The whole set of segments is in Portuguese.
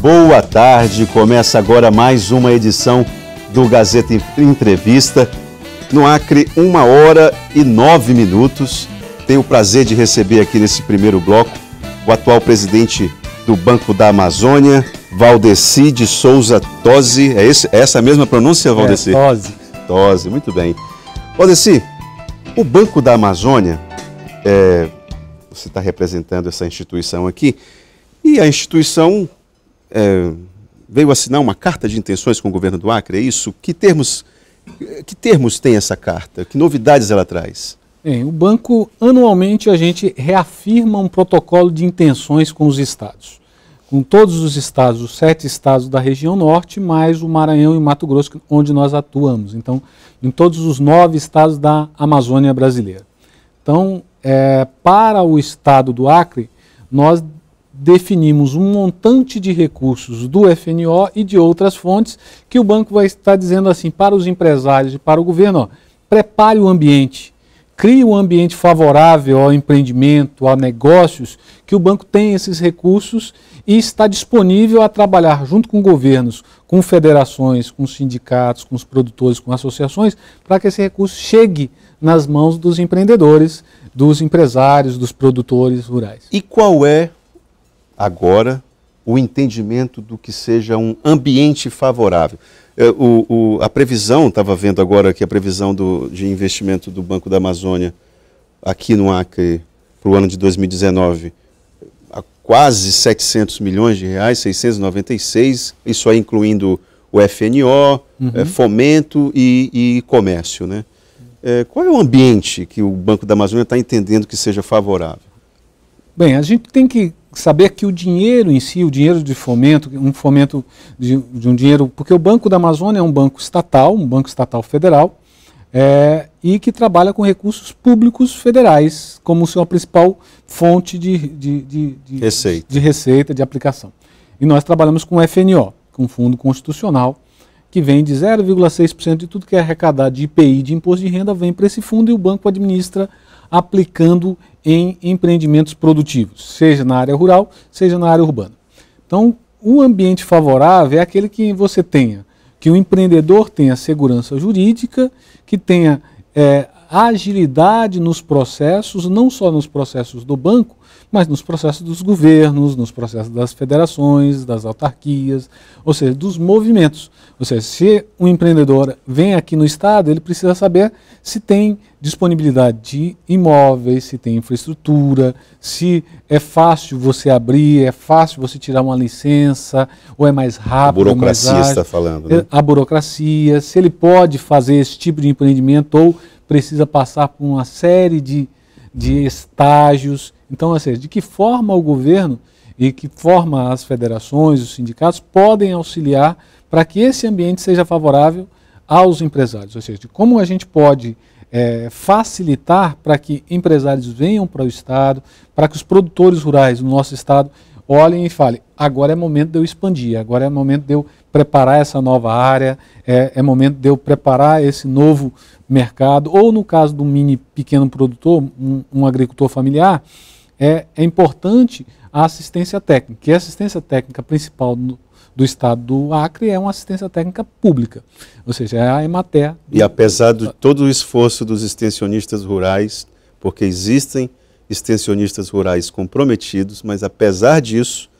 boa tarde. Começa agora mais uma edição do Gazeta Entrevista. No Acre, uma hora e nove minutos. Tenho o prazer de receber aqui nesse primeiro bloco o atual presidente do Banco da Amazônia, Valdeci de Souza Tosi. É, esse, é essa mesma pronúncia, Valdeci? É, Tosi. muito bem. Valdeci, o Banco da Amazônia, é, você está representando essa instituição aqui, e a instituição é, veio assinar uma carta de intenções com o governo do Acre, é isso? Que termos, que termos tem essa carta? Que novidades ela traz? Bem, o banco, anualmente, a gente reafirma um protocolo de intenções com os estados. Com todos os estados, os sete estados da região norte, mais o Maranhão e Mato Grosso, onde nós atuamos. Então, em todos os nove estados da Amazônia brasileira. Então, é, para o estado do Acre, nós definimos um montante de recursos do FNO e de outras fontes que o banco vai estar dizendo assim para os empresários e para o governo: ó, prepare o ambiente, crie um ambiente favorável ao empreendimento, a negócios, que o banco tem esses recursos e está disponível a trabalhar junto com governos, com federações, com sindicatos, com os produtores, com associações, para que esse recurso chegue nas mãos dos empreendedores, dos empresários, dos produtores rurais. E qual é agora o entendimento do que seja um ambiente favorável. É, o, o, a previsão, estava vendo agora que a previsão do, de investimento do Banco da Amazônia aqui no Acre para o ano de 2019, a quase 700 milhões de reais, 696, isso aí incluindo o FNO, uhum. é, fomento e, e, comércio. Né? É, qual é o ambiente que o Banco da Amazônia está entendendo que seja favorável? Bem, a gente tem que saber que o dinheiro em si, o dinheiro de fomento, um fomento de, de, um dinheiro, porque o Banco da Amazônia é um banco estatal, um banco estatal federal, é, e que trabalha com recursos públicos federais como sua principal fonte de, de, de, de receita. de receita, de aplicação. E nós trabalhamos com o FNO, com um fundo constitucional, que vem de 0,6% de tudo que é arrecadado de IPI, de imposto de renda, vem para esse fundo e o banco administra aplicando em empreendimentos produtivos, seja na área rural, seja na área urbana. Então, o ambiente favorável é aquele que você tenha, que o empreendedor tenha segurança jurídica, que tenha é, agilidade nos processos, não só nos processos do banco, mas nos processos dos governos, nos processos das federações, das autarquias, ou seja, dos movimentos. Ou seja, se um empreendedor vem aqui no Estado, ele precisa saber se tem disponibilidade de imóveis, se tem infraestrutura, se é fácil você abrir, é fácil você tirar uma licença, ou é mais rápido. A burocracia está falando. Né? É, a burocracia, se ele pode fazer esse tipo de empreendimento ou precisa passar por uma série de, de estágios. Então, ou seja, de que forma o governo e que forma as federações, os sindicatos podem auxiliar para que esse ambiente seja favorável aos empresários, ou seja, de como a gente pode é, facilitar para que empresários venham para o Estado, para que os produtores rurais do nosso Estado olhem e falem: agora é momento de eu expandir, agora é momento de eu preparar essa nova área, é, é momento de eu preparar esse novo mercado, ou no caso do mini pequeno produtor, um, um agricultor familiar é, é importante a assistência técnica. E a assistência técnica principal do, do estado do Acre é uma assistência técnica pública, ou seja, é a Emater. Do... E apesar de todo o esforço dos extensionistas rurais, porque existem extensionistas rurais comprometidos, mas apesar disso,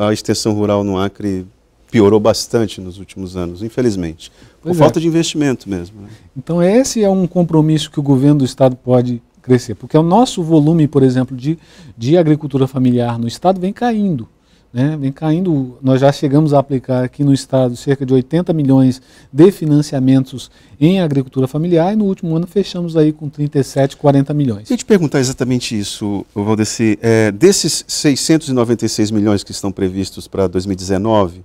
a extensão rural no Acre piorou bastante nos últimos anos, infelizmente, por falta é. de investimento mesmo. Né? Então esse é um compromisso que o governo do estado pode crescer. Porque o nosso volume, por exemplo, de, de agricultura familiar no estado vem caindo. Né? Vem caindo. Nós já chegamos a aplicar aqui no estado cerca de 80 milhões de financiamentos em agricultura familiar e no último ano fechamos aí com 37, 40 milhões. Eu te perguntar exatamente isso, Valdeci. É, desses 696 milhões que estão previstos para 2019,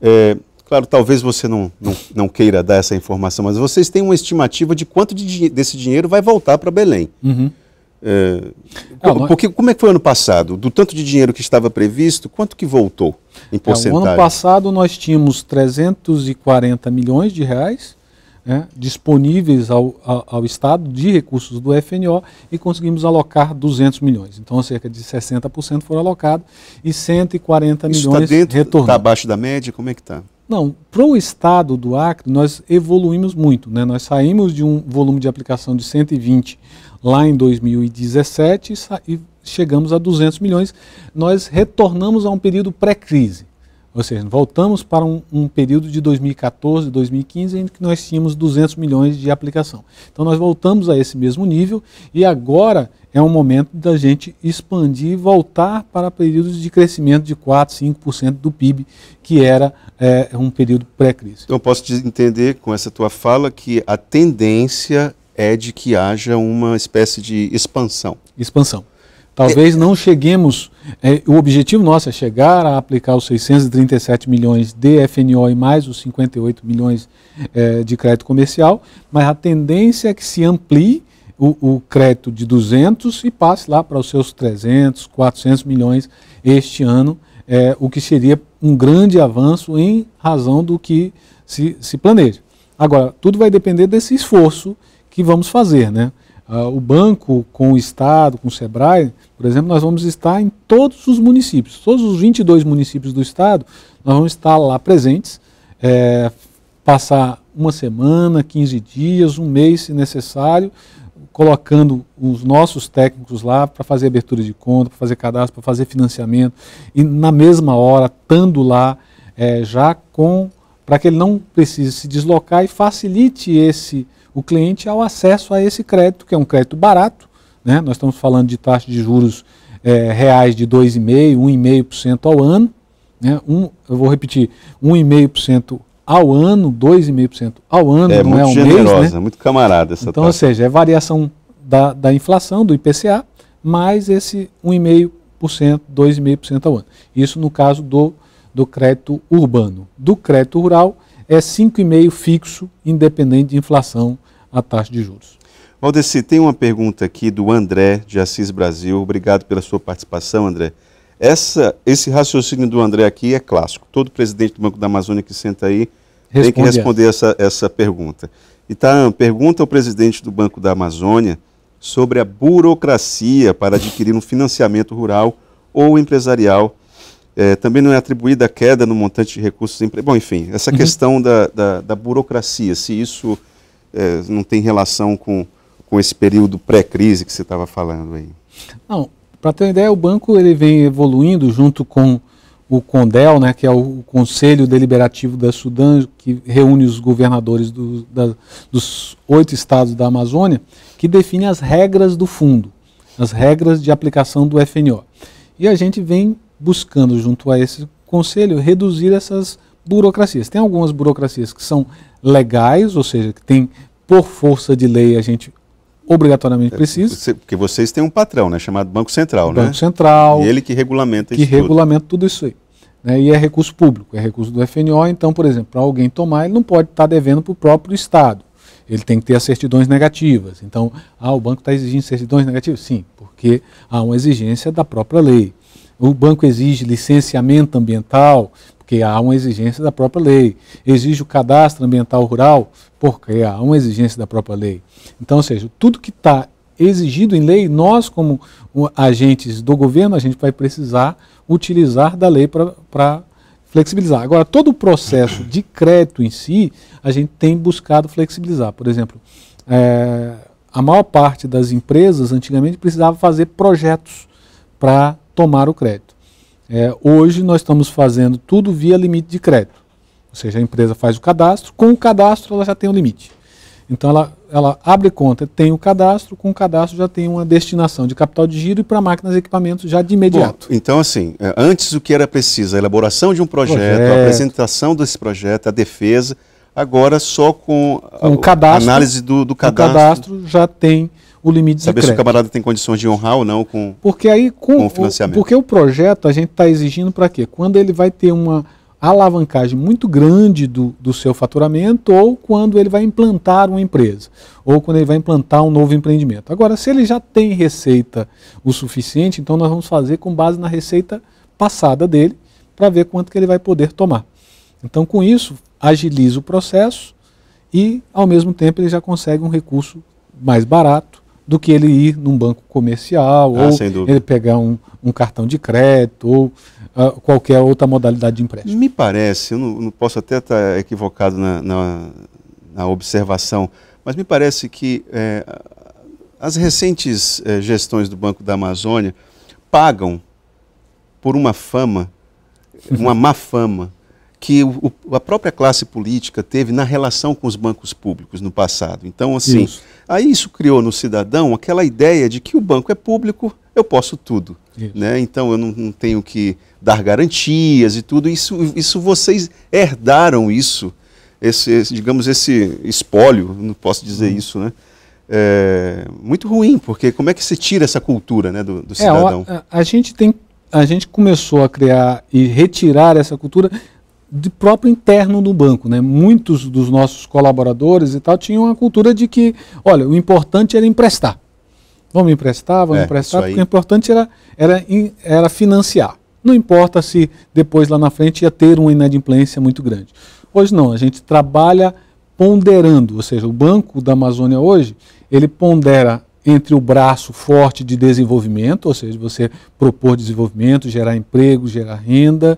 é, Claro, talvez você não, não, não, queira dar essa informação, mas vocês têm uma estimativa de quanto de, desse dinheiro vai voltar para Belém. Uhum. É, ah, porque como é que foi ano passado? Do tanto de dinheiro que estava previsto, quanto que voltou em é, porcentagem? É, ano passado nós tínhamos 340 milhões de reais né, disponíveis ao, ao, ao, Estado de recursos do FNO e conseguimos alocar 200 milhões. Então, cerca de 60% foram alocados e 140 Isso tá milhões tá dentro, Está abaixo da média? Como é que está? Não, para o estado do Acre, nós evoluímos muito. Né? Nós saímos de um volume de aplicação de 120 lá em 2017 e chegamos a 200 milhões. Nós retornamos a um período pré-crise. Ou seja, voltamos para um, um, período de 2014, 2015, em que nós tínhamos 200 milhões de aplicação. Então, nós voltamos a esse mesmo nível e agora é um momento da gente expandir e voltar para períodos de crescimento de 4, 5% do PIB, que era é, um período pré-crise. Então, posso entender com essa tua fala que a tendência é de que haja uma espécie de expansão. Expansão. Talvez é... não cheguemos. É, o objetivo nosso é chegar a aplicar os 637 milhões de FNO e mais os 58 milhões é, de crédito comercial, mas a tendência é que se amplie o, o crédito de 200 e passe lá para os seus 300, 400 milhões este ano, é, o que seria um grande avanço em razão do que se, se planeja. Agora, tudo vai depender desse esforço que vamos fazer, né? Uh, o banco com o Estado, com o SEBRAE, por exemplo, nós vamos estar em todos os municípios, todos os 22 municípios do Estado, nós vamos estar lá presentes, é, passar uma semana, 15 dias, um mês se necessário, colocando os nossos técnicos lá para fazer abertura de conta, para fazer cadastro, para fazer financiamento, e na mesma hora, estando lá, é, já com. para que ele não precise se deslocar e facilite esse o cliente ao acesso a esse crédito, que é um crédito barato. Né? Nós estamos falando de taxa de juros é, reais de 2,5%, 1,5% ao ano. Né? Um, eu vou repetir, 1,5% ao ano, 2,5% ao ano, é, não é um generosa, mês, né? É muito camarada essa Então, taxa. ou seja, é variação da, da inflação, do IPCA, mais esse 1,5%, 2,5% ao ano. Isso no caso do, do crédito urbano. Do crédito rural, é 5,5% fixo, independente de inflação, a taxa de juros. Valdeci, tem uma pergunta aqui do André, de Assis Brasil. Obrigado pela sua participação, André. Essa, esse raciocínio do André aqui é clássico. Todo presidente do Banco da Amazônia que senta aí Responde tem que responder essa, essa pergunta. Itaam, pergunta ao presidente do Banco da Amazônia sobre a burocracia para adquirir um financiamento rural ou empresarial. É, também não é atribuída a queda no montante de recursos. Empre... Bom, enfim, essa uhum. questão da, da, da, burocracia, se isso é, não tem relação com, com esse período pré-crise que você estava falando aí. Não, para ter uma ideia, o banco ele vem evoluindo junto com o CONDEL, né, que é o Conselho Deliberativo da Sudã, que reúne os governadores do, da, dos oito estados da Amazônia, que define as regras do fundo, as regras de aplicação do FNO. E a gente vem buscando, junto a esse conselho, reduzir essas burocracias. Tem algumas burocracias que são legais, ou seja, que tem por força de lei a gente obrigatoriamente é, precisa. porque vocês têm um patrão, né? Chamado Banco Central, Banco né? Banco Central. E ele que regulamenta que isso. Que regulamenta tudo, tudo isso aí. Né? E é recurso público, é recurso do FNO. Então, por exemplo, para alguém tomar, ele não pode estar tá devendo para o próprio Estado. Ele tem que ter as certidões negativas. Então, ah, o banco está exigindo certidões negativas? Sim, porque há uma exigência da própria lei. O banco exige licenciamento ambiental, porque há uma exigência da própria lei. Exige o cadastro ambiental rural, porque há uma exigência da própria lei. Então, ou seja, tudo que está exigido em lei, nós, como agentes do governo, a gente vai precisar utilizar da lei para flexibilizar. Agora, todo o processo de crédito em si, a gente tem buscado flexibilizar. Por exemplo, é, a maior parte das empresas antigamente precisava fazer projetos para tomar o crédito. É, hoje nós estamos fazendo tudo via limite de crédito. Ou seja, a empresa faz o cadastro, com o cadastro ela já tem o limite. Então ela, ela abre conta, tem o cadastro, com o cadastro já tem uma destinação de capital de giro e para máquinas e equipamentos já de imediato. Bom, então assim, é, antes o que era preciso? A elaboração de um projeto, projeto. a apresentação desse projeto, a defesa, agora só com, com a, cadastro, análise do, do cadastro. O cadastro já tem o limite Saber de crédito. Saber se o camarada tem condições de honrar ou não com, porque aí, com, com o financiamento. Porque o projeto a gente está exigindo para quê? Quando ele vai ter uma alavancagem muito grande do, do seu faturamento ou quando ele vai implantar uma empresa ou quando ele vai implantar um novo empreendimento. Agora, se ele já tem receita o suficiente, então nós vamos fazer com base na receita passada dele para ver quanto que ele vai poder tomar. Então, com isso, agiliza o processo e, ao mesmo tempo, ele já consegue um recurso mais barato do que ele ir num banco comercial, ah, ou ele pegar um, um, cartão de crédito, ou uh, qualquer outra modalidade de empréstimo. Me parece, eu não, não posso até estar equivocado na, na, na, observação, mas me parece que é, as recentes é, gestões do Banco da Amazônia pagam por uma fama, uma má fama, que o, a própria classe política teve na relação com os bancos públicos no passado. Então, assim, isso. aí isso criou no cidadão aquela ideia de que o banco é público, eu posso tudo. Né? Então eu não, não, tenho que dar garantias e tudo. Isso, isso vocês herdaram isso, esse, esse digamos, esse espólio, não posso dizer hum. isso, né? É, muito ruim, porque como é que se tira essa cultura né, do, do é, cidadão? É, a, a, a gente tem. A gente começou a criar e retirar essa cultura de próprio interno do banco, né? Muitos dos nossos colaboradores e tal tinham a cultura de que, olha, o importante era emprestar. Vamos emprestar, vamos é, emprestar, porque o importante era, era, era financiar. Não importa se depois lá na frente ia ter uma inadimplência muito grande. Hoje não, a gente trabalha ponderando, ou seja, o Banco da Amazônia hoje, ele pondera entre o braço forte de desenvolvimento, ou seja, você propor desenvolvimento, gerar emprego, gerar renda,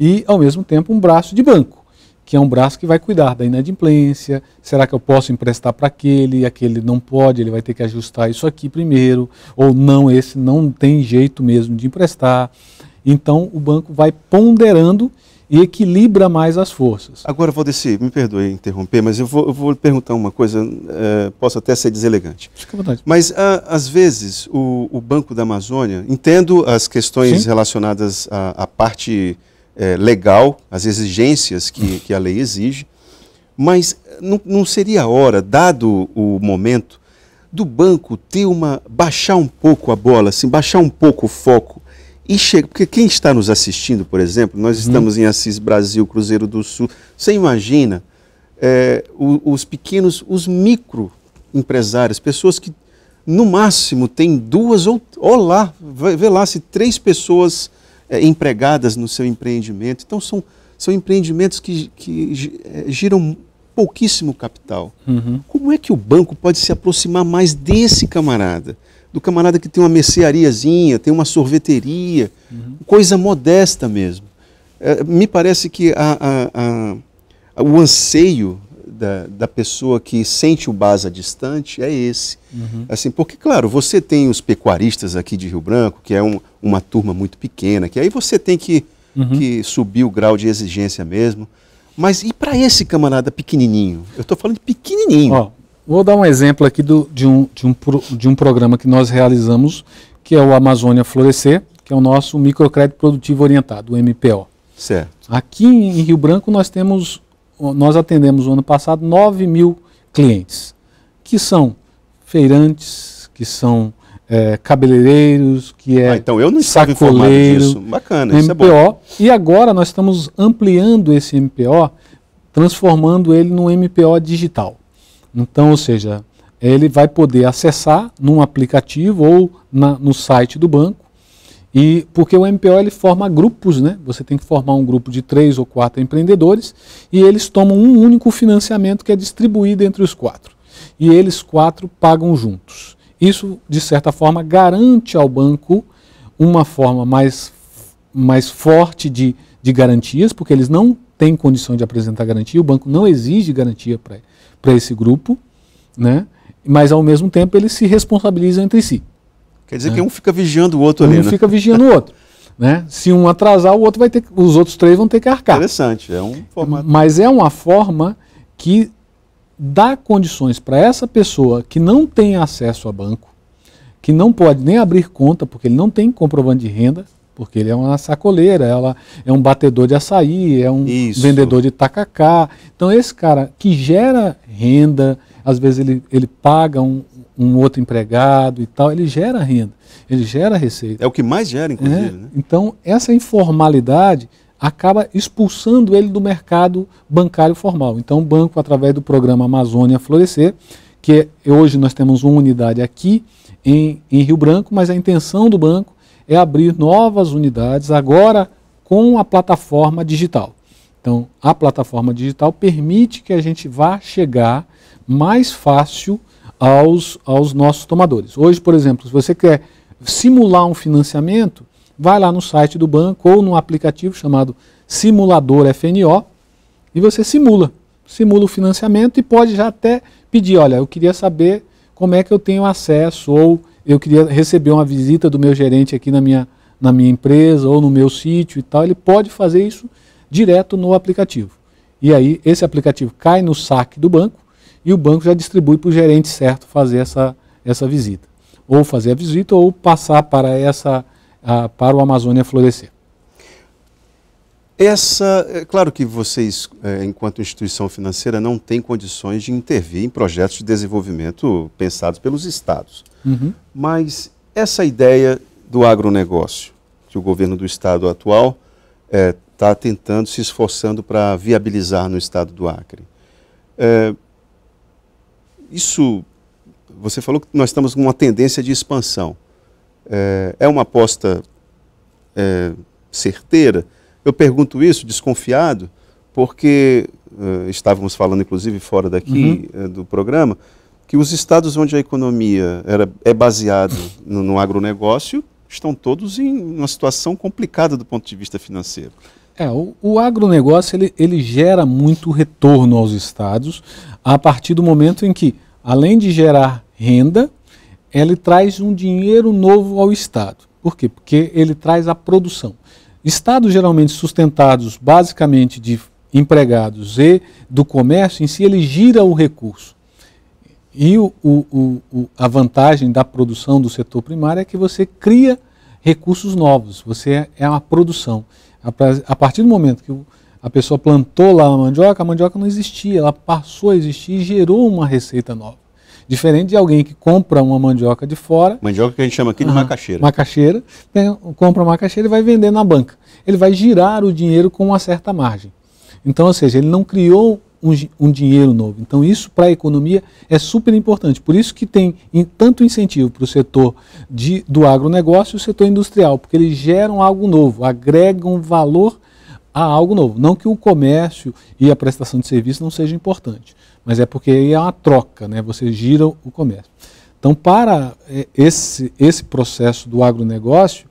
e, ao mesmo tempo, um braço de banco, que é um braço que vai cuidar da inadimplência. Será que eu posso emprestar para aquele? Aquele não pode, ele vai ter que ajustar isso aqui primeiro. Ou não, esse não tem jeito mesmo de emprestar. Então, o banco vai ponderando e equilibra mais as forças. Agora, Valdeci, me perdoe interromper, mas eu vou, eu vou perguntar uma coisa, é, posso até ser deselegante. Fica à vontade. Mas, a, ah, às vezes, o, o, Banco da Amazônia, entendo as questões Sim. relacionadas à, à parte é, legal, as exigências que, que a lei exige, mas não, não seria a hora, dado o momento, do banco ter uma. baixar um pouco a bola, assim, baixar um pouco o foco. E chega, porque quem está nos assistindo, por exemplo, nós uhum. estamos hum. em Assis Brasil, Cruzeiro do Sul. Você imagina é, os, os pequenos, os microempresários, pessoas que no máximo tem duas ou, ou lá, vê lá se três pessoas é, empregadas no seu empreendimento. Então, são, são empreendimentos que, que é, giram pouquíssimo capital. Uhum. Como é que o banco pode se aproximar mais desse camarada? Do camarada que tem uma merceariazinha, tem uma sorveteria, uhum. coisa modesta mesmo. É, me parece que a, a, a, o anseio da, da pessoa que sente o Baza distante é esse. Uhum. Assim, porque, claro, você tem os pecuaristas aqui de Rio Branco, que é um, uma turma muito pequena, que aí você tem que, uhum. que subir o grau de exigência mesmo. Mas e para esse camarada pequenininho? Eu estou falando de pequenininho. Ó, vou dar um exemplo aqui do, de, um, de, um, de um programa que nós realizamos, que é o Amazônia Florescer, que é o nosso microcrédito produtivo orientado, o MPO. Certo. Aqui em Rio Branco nós temos nós atendemos no ano passado 9 mil clientes, que são feirantes, que são é, cabeleireiros, que é ah, então eu não estava disso. Bacana, MPO, isso é bom. E agora nós estamos ampliando esse MPO, transformando ele num MPO digital. Então, ou seja, ele vai poder acessar num aplicativo ou na, no site do banco e porque o MPO ele forma grupos, né? Você tem que formar um grupo de três ou quatro empreendedores e eles tomam um único financiamento que é distribuído entre os quatro. E eles quatro pagam juntos. Isso, de certa forma, garante ao banco uma forma mais, mais forte de, de garantias, porque eles não têm condição de apresentar garantia, o banco não exige garantia para esse grupo, né? mas ao mesmo tempo eles se responsabilizam entre si. Quer dizer é. que um fica vigiando o outro um ali, Um né? fica vigiando o outro. Né? Se um atrasar, o outro vai ter, os outros três vão ter que arcar. Interessante, é um formato. Mas é uma forma que dá condições para essa pessoa que não tem acesso a banco, que não pode nem abrir conta porque ele não tem comprovante de renda, porque ele é uma sacoleira, ela é um batedor de açaí, é um Isso. vendedor de tacacá. Então esse cara que gera renda, às vezes ele, ele paga um, um outro empregado e tal, ele gera renda, ele gera receita. É o que mais gera, inclusive. É? Né? Então, essa informalidade acaba expulsando ele do mercado bancário formal. Então, o banco, através do programa Amazônia Florescer, que é, hoje nós temos uma unidade aqui em, em Rio Branco, mas a intenção do banco é abrir novas unidades agora com a plataforma digital. Então, a plataforma digital permite que a gente vá chegar mais fácil aos, aos nossos tomadores. Hoje, por exemplo, se você quer simular um financiamento, vai lá no site do banco ou no aplicativo chamado Simulador FNO e você simula. Simula o financiamento e pode já até pedir, olha, eu queria saber como é que eu tenho acesso ou eu queria receber uma visita do meu gerente aqui na minha, na minha empresa ou no meu sítio e tal. Ele pode fazer isso direto no aplicativo. E aí esse aplicativo cai no saque do banco e o banco já distribui para o gerente certo fazer essa, essa visita. Ou fazer a visita ou passar para, essa, para o Amazônia Florescer. Essa, é claro que vocês, é, enquanto instituição financeira, não têm condições de intervir em projetos de desenvolvimento pensados pelos estados. Uhum. Mas essa ideia do agronegócio, que o governo do estado atual está é, tá tentando, se esforçando para viabilizar no estado do Acre. É, isso, você falou que nós estamos com uma tendência de expansão. É, é uma aposta é, certeira? Eu pergunto isso desconfiado, porque uh, estávamos falando, inclusive, fora daqui uhum. uh, do programa, que os estados onde a economia era, é baseada no, no agronegócio estão todos em uma situação complicada do ponto de vista financeiro. É, o, o agronegócio ele, ele gera muito retorno aos estados a partir do momento em que, além de gerar renda, ele traz um dinheiro novo ao estado. Por quê? Porque ele traz a produção. Estados geralmente sustentados basicamente de empregados e do comércio em si, ele gira o recurso. E o, o, o, a vantagem da produção do setor primário é que você cria recursos novos, você é, é uma produção. A partir do momento que a pessoa plantou lá a mandioca, a mandioca não existia, ela passou a existir e gerou uma receita nova. Diferente de alguém que compra uma mandioca de fora. Mandioca que a gente chama aqui de macaxeira. Macaxeira, né, compra macaxeira e vai vender na banca. Ele vai girar o dinheiro com uma certa margem. Então, ou seja, ele não criou um, um dinheiro novo. Então, isso para a economia é super importante. Por isso que tem em, tanto incentivo para o setor de, do agronegócio e o setor industrial, porque eles geram algo novo, agregam valor a algo novo. Não que o comércio e a prestação de serviço não seja importante, mas é porque aí é uma troca, né? você gira o comércio. Então, para é, esse, esse processo do agronegócio,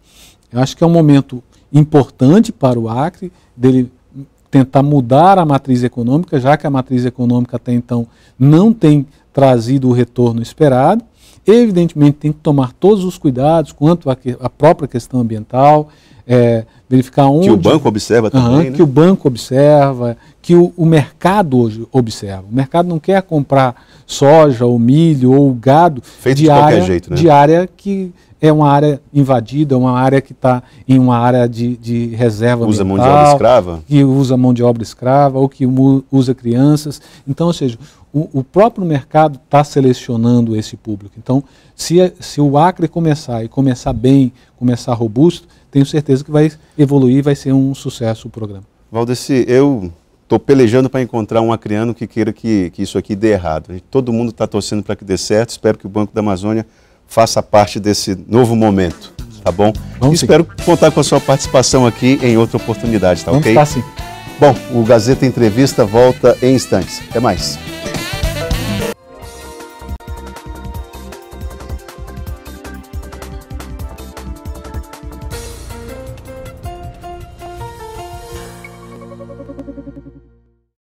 eu acho que é um momento importante para o Acre, dele tentar mudar a matriz econômica, já que a matriz econômica até então não tem trazido o retorno esperado. Evidentemente, tem que tomar todos os cuidados quanto à própria questão ambiental, é, verificar onde. Que o banco observa também. Uhum, né? Que o banco observa, que o, o, mercado hoje observa. O mercado não quer comprar soja, ou milho, ou gado Feito de, de qualquer área, jeito, né? de área que é uma área invadida, uma área que está em uma área de, de reserva. Usa mental, mão de obra escrava? Que usa mão de obra escrava, ou que usa crianças. Então, ou seja, o, próprio mercado está selecionando esse público. Então, se, se o Acre começar e começar bem, começar robusto, tenho certeza que vai evoluir, vai ser um sucesso o programa. Valdeci, eu estou pelejando para encontrar um acriano que queira que, que isso aqui dê errado. Todo mundo está torcendo para que dê certo. Espero que o Banco da Amazônia faça parte desse novo momento, tá bom? Vamos espero contar com a sua participação aqui em outra oportunidade, tá Vamos ok? Estar, sim. Bom, o Gazeta Entrevista volta em instantes. Até mais.